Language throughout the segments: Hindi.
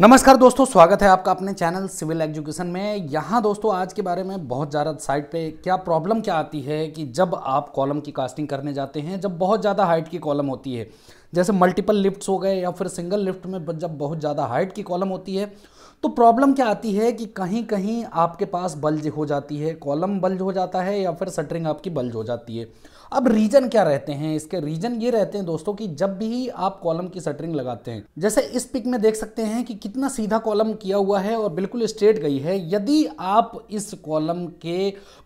नमस्कार दोस्तों स्वागत है आपका अपने चैनल सिविल एजुकेशन में यहाँ दोस्तों आज के बारे में बहुत ज़्यादा साइट पे क्या प्रॉब्लम क्या आती है कि जब आप कॉलम की कास्टिंग करने जाते हैं जब बहुत ज़्यादा हाइट की कॉलम होती है जैसे मल्टीपल लिफ्ट्स हो गए या फिर सिंगल लिफ्ट में जब बहुत ज़्यादा हाइट की कॉलम होती है तो प्रॉब्लम क्या आती है कि कहीं कहीं आपके पास बल्ज हो जाती है कॉलम बल्ज हो जाता है या फिर सटरिंग आपकी बल्ज हो जाती है अब रीजन क्या रहते हैं इसके रीजन ये रहते हैं दोस्तों कि जब भी आप कॉलम की सटरिंग लगाते हैं जैसे इस पिक में देख सकते हैं कि कितना सीधा कॉलम किया हुआ है और बिल्कुल स्ट्रेट गई है यदि आप इस कॉलम के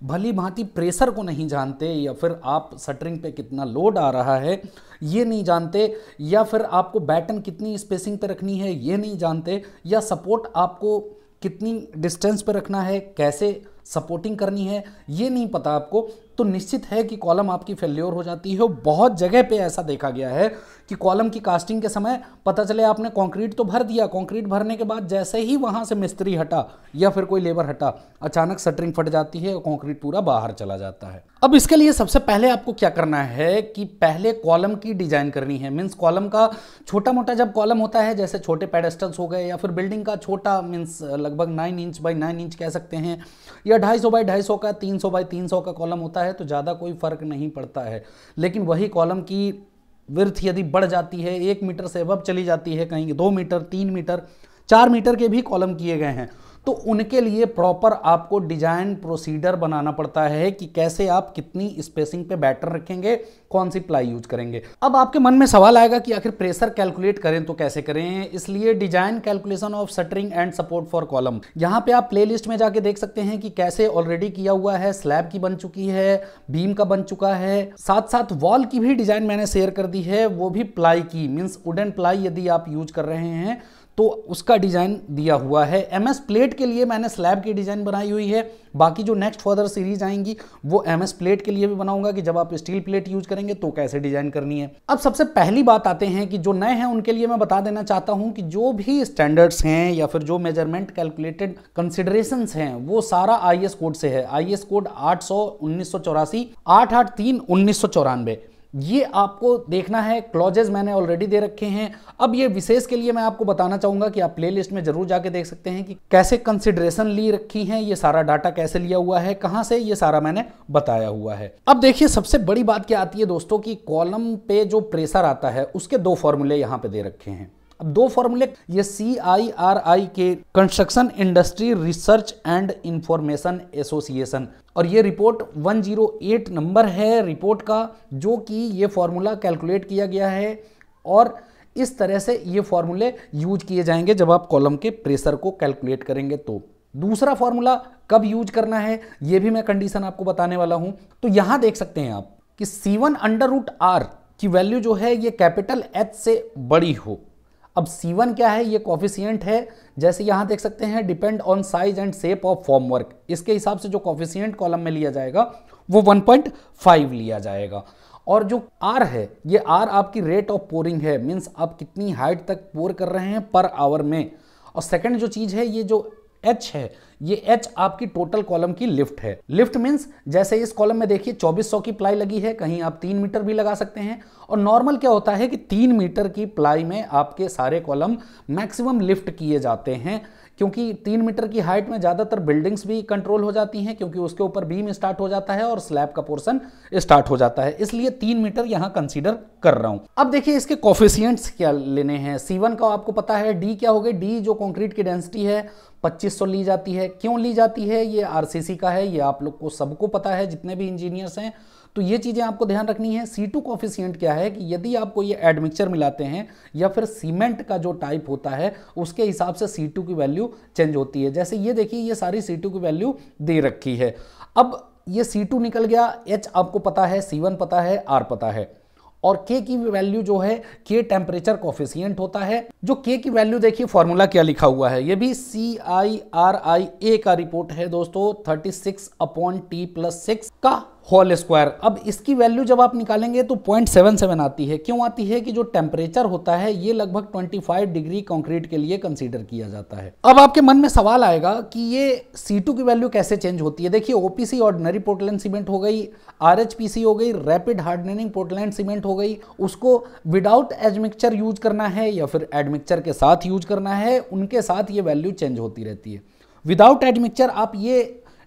भली भांति प्रेशर को नहीं जानते या फिर आप सटरिंग पे कितना लोड आ रहा है ये नहीं जानते या फिर आपको बैटन कितनी स्पेसिंग पे रखनी है ये नहीं जानते या सपोर्ट आपको कितनी डिस्टेंस पे रखना है कैसे सपोर्टिंग करनी है ये नहीं पता आपको तो निश्चित है कि कॉलम आपकी फेल्योर हो जाती है बहुत जगह पे ऐसा देखा गया है कि कॉलम की कास्टिंग के समय पता चले आपने कंक्रीट तो भर दिया कंक्रीट भरने के बाद जैसे ही वहां से मिस्त्री हटा या फिर कोई लेबर हटा अचानक सटरिंग फट जाती है और कॉन्क्रीट पूरा बाहर चला जाता है अब इसके लिए सबसे पहले आपको क्या करना है कि पहले कॉलम की डिजाइन करनी है मीन्स कॉलम का छोटा मोटा जब कॉलम होता है जैसे छोटे पेडेस्टल्स हो गए या फिर बिल्डिंग का छोटा मीन्स लगभग nine inch by nine inch कह सकते हैं या ढाई सौ बाई ढाई सौ का तीन सौ बाई तीन सौ का कॉलम होता है है तो ज़्यादा कोई फर्क नहीं पड़ता है लेकिन वही कॉलम की विर्थ यदि बढ़ जाती है एक मीटर से अब चली जाती है कहीं दो मीटर तीन मीटर चार मीटर के भी कॉलम किए गए हैं तो उनके लिए प्रॉपर आपको डिजाइन प्रोसीडर बनाना पड़ता है कि कैसे आप कितनी स्पेसिंग पे बैटर रखेंगे कौन सी प्लाई यूज करेंगे अब आपके मन में सवाल आएगा कि आखिर प्रेशर कैलकुलेट करें तो कैसे करें इसलिए design calculation of shuttering and support for column यहां पे आप प्ले में जाके देख सकते हैं कि कैसे ऑलरेडी किया हुआ है स्लैब की बन चुकी है बीम का बन चुका है साथ साथ वॉल की भी डिजाइन मैंने शेयर कर दी है वो भी प्लाई की मीन्स वुडन प्लाई यदि आप यूज कर रहे हैं तो उसका डिज़ाइन दिया हुआ है एम एस प्लेट के लिए मैंने स्लैब की डिज़ाइन बनाई हुई है बाकी जो नेक्स्ट फर्दर सीरीज आएंगी वो एम एस प्लेट के लिए भी बनाऊंगा कि जब आप स्टील प्लेट यूज करेंगे तो कैसे डिज़ाइन करनी है अब सबसे पहली बात आते हैं कि जो नए हैं उनके लिए मैं बता देना चाहता हूँ कि जो भी स्टैंडर्ड्स हैं या फिर जो मेजरमेंट कैलकुलेटेड कंसिडरेशन हैं वो सारा आई कोड से है आई कोड आठ सौ उन्नीस सौ चौरासी आठ आठ तीन उन्नीस सौ चौरानवे ये आपको देखना है क्लॉजेज मैंने ऑलरेडी दे रखे हैं अब ये विशेष के लिए मैं आपको बताना चाहूंगा कि आप प्लेलिस्ट में जरूर जाके देख सकते हैं कि कैसे कंसिडरेशन ली रखी है ये सारा डाटा कैसे लिया हुआ है कहां से ये सारा मैंने बताया हुआ है अब देखिए सबसे बड़ी बात क्या आती है दोस्तों की कॉलम पे जो प्रेशर आता है उसके दो फॉर्मूले यहां पर दे रखे हैं अब दो फॉर्मूले ये सी आई आर आई के construction industry research and information association और ये रिपोर्ट 108 नंबर है रिपोर्ट का जो कि ये फॉर्मूला कैलकुलेट किया गया है और इस तरह से ये फॉर्मूले यूज किए जाएंगे जब आप कॉलम के प्रेशर को कैलकुलेट करेंगे तो दूसरा फॉर्मूला कब यूज करना है ये भी मैं कंडीशन आपको बताने वाला हूं तो यहां देख सकते हैं आप कि C1 अंडर रूट आर की वैल्यू जो है ये कैपिटल एच से बड़ी हो अब C1 क्या है ये कॉफिशियंट है जैसे यहाँ देख सकते हैं depend on size and shape of formwork इसके हिसाब से जो कॉफिशियंट कॉलम में लिया जाएगा वो 1.5 लिया जाएगा और जो R है ये R आपकी रेट ऑफ पोरिंग है मीन्स आप कितनी हाइट तक पोर कर रहे हैं पर आवर में और सेकंड जो चीज़ है ये जो एच है ये एच आपकी टोटल कॉलम की लिफ्ट है लिफ्ट मीन्स जैसे इस कॉलम में देखिए 2400 की प्लाई लगी है कहीं आप तीन मीटर भी लगा सकते हैं और नॉर्मल क्या होता है कि तीन मीटर की प्लाई में आपके सारे कॉलम मैक्सिमम लिफ्ट किए जाते हैं क्योंकि तीन मीटर की हाइट में ज़्यादातर बिल्डिंग्स भी कंट्रोल हो जाती हैं क्योंकि उसके ऊपर बीम स्टार्ट हो जाता है और स्लैब का पोर्सन स्टार्ट हो जाता है इसलिए तीन मीटर यहां कंसिडर कर रहा हूं अब देखिए इसके कॉफिशियंट्स क्या लेने हैं सी वन का आपको पता है डी क्या हो गई डी जो कॉन्क्रीट की डेंसिटी है 2500 ली जाती है क्यों ली जाती है ये आरसीसी का है ये आप लोग को सबको पता है जितने भी इंजीनियर्स हैं तो ये चीज़ें आपको ध्यान रखनी है सी टू कॉफिशियंट क्या है कि यदि आपको ये एडमिक्चर मिलाते हैं या फिर सीमेंट का जो टाइप होता है उसके हिसाब से सी टू की वैल्यू चेंज होती है जैसे ये देखिए ये सारी सी टू की वैल्यू दे रखी है अब ये सी टू निकल गया एच आपको पता है सी वन पता है आर पता है और के की वैल्यू जो है के टेम्परेचर कॉफिशियंट होता है जो के की वैल्यू देखिए फॉर्मूला क्या लिखा हुआ है ये भी सी आई आर आई ए का रिपोर्ट है दोस्तों 36 अपॉन टी प्लस सिक्स का होल स्क्वायर अब इसकी वैल्यू जब आप निकालेंगे तो पॉइंट सेवन सेवन आती है क्यों आती है कि जो टेम्परेचर होता है ये लगभग 25 डिग्री कंक्रीट के लिए कंसीडर किया जाता है अब आपके मन में सवाल आएगा कि ये C2 की वैल्यू कैसे चेंज होती है देखिए ओपीसी ऑर्डनरी पोर्टलैंड सीमेंट हो गई आर हो गई रैपिड हार्डनिंग पोर्टलैंड सीमेंट हो गई उसको विदाउट एडमिक्चर यूज करना है या फिर एडमिक्चर के साथ यूज करना है उनके साथ ये वैल्यू चेंज होती रहती है विदाउट एडमिक्चर आप ये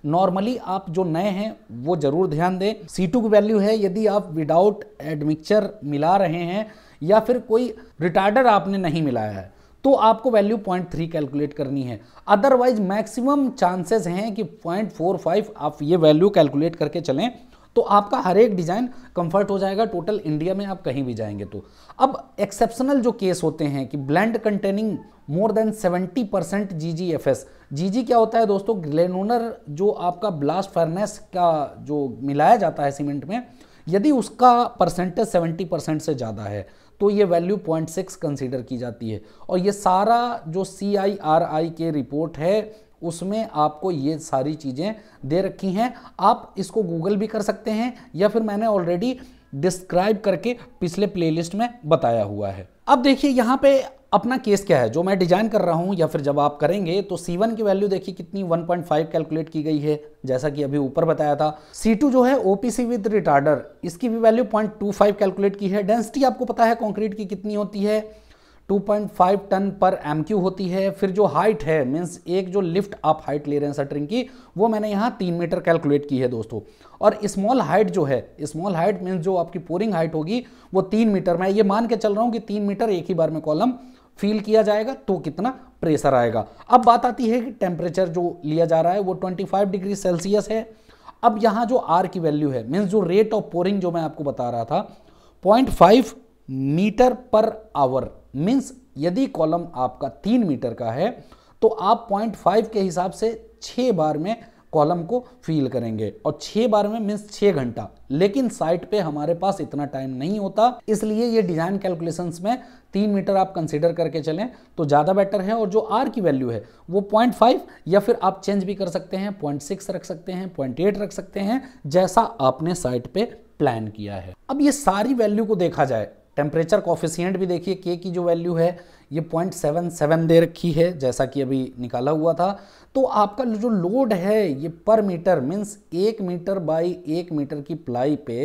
नॉर्मली आप जो नए हैं वो ज़रूर ध्यान दें सी की वैल्यू है यदि आप विदाउट एडमिक्चर मिला रहे हैं या फिर कोई रिटार्डर आपने नहीं मिलाया है तो आपको वैल्यू 0.3 कैलकुलेट करनी है अदरवाइज मैक्सिमम चांसेस हैं कि 0.45 आप ये वैल्यू कैलकुलेट करके चलें तो आपका हर एक डिज़ाइन कंफर्ट हो जाएगा टोटल इंडिया में आप कहीं भी जाएंगे तो अब एक्सेप्शनल जो केस होते हैं कि blend containing more than 70 percent G G F S G G क्या होता है दोस्तों ग्लेनोनर जो आपका ब्लास्ट फर्नेस का जो मिलाया जाता है सीमेंट में यदि उसका परसेंटेज 70 परसेंट से ज़्यादा है तो ये वैल्यू 0.6 कंसिडर की जाती है और ये सारा जो सी आई आर आई के रिपोर्ट है उसमें आपको ये सारी चीज़ें दे रखी हैं आप इसको गूगल भी कर सकते हैं या फिर मैंने ऑलरेडी डिस्क्राइब करके पिछले प्लेलिस्ट में बताया हुआ है अब देखिए यहाँ पे अपना केस क्या है जो मैं डिजाइन कर रहा हूँ या फिर जब आप करेंगे तो C1 की वैल्यू देखिए कितनी 1.5 कैलकुलेट की गई है जैसा कि अभी ऊपर बताया था C2 जो है ओपीसी विद रिटार्डर इसकी भी वैल्यू 0.25 कैलकुलेट की है डेंसिटी आपको पता है कॉन्क्रीट की कितनी होती है 2.5 टन पर एम होती है फिर जो हाइट है मीन्स एक जो लिफ्ट आप हाइट ले रहे हैं सटरिंग की वो मैंने यहाँ तीन मीटर कैलकुलेट की है दोस्तों और स्मॉल हाइट जो है स्मॉल हाइट मीन्स जो आपकी पोरिंग हाइट होगी वो तीन मीटर मैं ये मान के चल रहा हूँ कि तीन मीटर एक ही बार में कॉलम फील किया जाएगा तो कितना प्रेशर आएगा अब बात आती है कि टेम्परेचर जो लिया जा रहा है वो ट्वेंटी डिग्री सेल्सियस है अब यहाँ जो आर की वैल्यू है मीन्स जो रेट ऑफ पोरिंग जो मैं आपको बता रहा था point metre per hour means यदि कॉलम आपका तीन मीटर का है तो आप पॉइंट फाइव के हिसाब से छः बार में कॉलम को फील करेंगे और छः बार में मीन्स छः घंटा लेकिन साइट पे हमारे पास इतना टाइम नहीं होता इसलिए ये डिज़ाइन कैलकुलेशंस में तीन मीटर आप कंसिडर करके चलें तो ज़्यादा बेटर है और जो आर की वैल्यू है वो पॉइंट फाइव या फिर आप चेंज भी कर सकते हैं पॉइंट सिक्स रख सकते हैं पॉइंट एट रख सकते हैं जैसा आपने साइट पर प्लान किया है अब ये सारी वैल्यू को देखा जाए टेम्परेचर कॉफिशियंट भी देखिए के की जो वैल्यू है ये पॉइंट सेवन सेवन दे रखी है जैसा कि अभी निकाला हुआ था तो आपका जो लोड है ये पर मीटर मीन्स एक मीटर बाई एक मीटर की प्लाई पे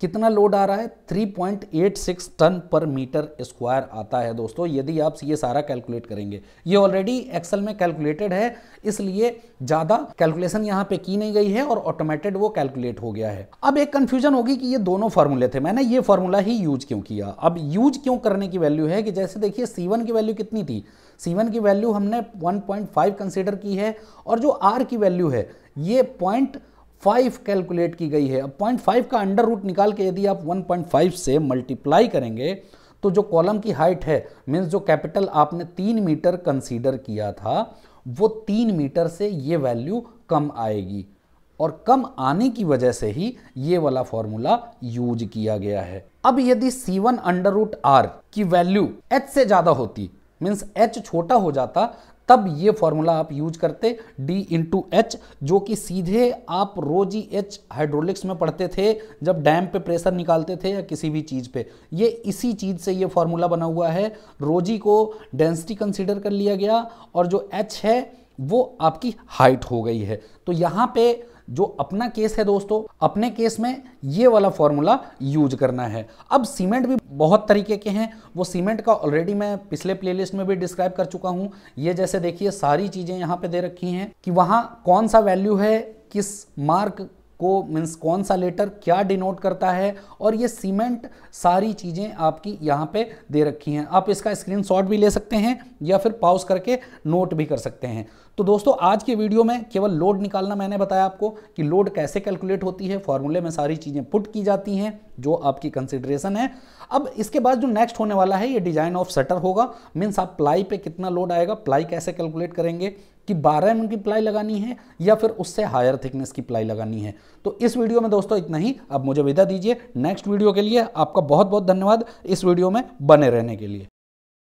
कितना लोड आ रहा है 3.86 टन पर मीटर स्क्वायर आता है दोस्तों यदि आप ये सारा कैलकुलेट करेंगे ये ऑलरेडी एक्सेल में कैलकुलेटेड है इसलिए ज़्यादा कैलकुलेशन यहाँ पे की नहीं गई है और ऑटोमेटेड वो कैलकुलेट हो गया है अब एक कन्फ्यूजन होगी कि ये दोनों फार्मूले थे मैंने ये फॉर्मूला ही यूज क्यों किया अब यूज क्यों करने की वैल्यू है कि जैसे देखिए सी की वैल्यू कितनी थी सी की वैल्यू हमने वन कंसिडर की है और जो आर की वैल्यू है ये पॉइंट फाइव कैलकुलेट की गई है अब पॉइंट फाइव का अंडर रूट निकाल के यदि आप वन पॉइंट फाइव से मल्टीप्लाई करेंगे तो जो कॉलम की हाइट है मीन्स जो कैपिटल आपने तीन मीटर कंसीडर किया था वो तीन मीटर से ये वैल्यू कम आएगी और कम आने की वजह से ही ये वाला फॉर्मूला यूज किया गया है अब यदि C1 one under root R की वैल्यू H से ज़्यादा होती मीन्स H छोटा हो जाता तब ये फॉर्मूला आप यूज करते डी इंटू एच जो कि सीधे आप रोजी एच हाइड्रोलिक्स में पढ़ते थे जब डैम पे प्रेशर निकालते थे या किसी भी चीज़ पे ये इसी चीज़ से ये फॉर्मूला बना हुआ है रोजी को डेंसिटी कंसिडर कर लिया गया और जो एच है वो आपकी हाइट हो गई है तो यहाँ पे जो अपना केस है दोस्तों अपने केस में ये वाला फॉर्मूला यूज करना है अब सीमेंट भी बहुत तरीके के हैं वो सीमेंट का ऑलरेडी मैं पिछले प्लेलिस्ट में भी डिस्क्राइब कर चुका हूं ये जैसे देखिए सारी चीज़ें यहां पे दे रखी हैं कि वहां कौन सा वैल्यू है किस मार्क को मीन्स कौन सा लेटर क्या डिनोट करता है और ये सीमेंट सारी चीज़ें आपकी यहाँ पे दे रखी हैं आप इसका स्क्रीनशॉट भी ले सकते हैं या फिर पाउस करके नोट भी कर सकते हैं तो दोस्तों आज के वीडियो में केवल लोड निकालना मैंने बताया आपको कि लोड कैसे कैलकुलेट होती है फॉर्मूले में सारी चीज़ें पुट की जाती हैं जो आपकी कंसिडरेशन है अब इसके बाद जो नेक्स्ट होने वाला है ये डिजाइन ऑफ सटर होगा मीन्स आप प्लाई पे कितना लोड आएगा प्लाई कैसे कैलकुलेट करेंगे कि 12 एम की प्लाई लगानी है या फिर उससे हायर थिकनेस की प्लाई लगानी है तो इस वीडियो में दोस्तों इतना ही अब मुझे विदा दीजिए नेक्स्ट वीडियो के लिए आपका बहुत बहुत धन्यवाद इस वीडियो में बने रहने के लिए